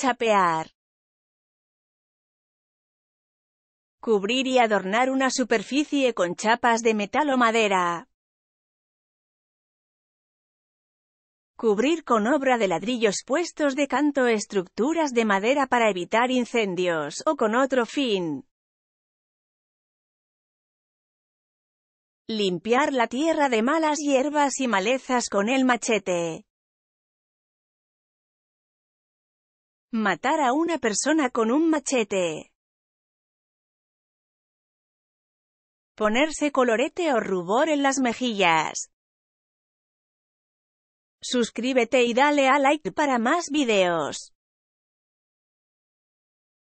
Chapear. Cubrir y adornar una superficie con chapas de metal o madera. Cubrir con obra de ladrillos puestos de canto estructuras de madera para evitar incendios o con otro fin. Limpiar la tierra de malas hierbas y malezas con el machete. Matar a una persona con un machete. Ponerse colorete o rubor en las mejillas. Suscríbete y dale a like para más videos.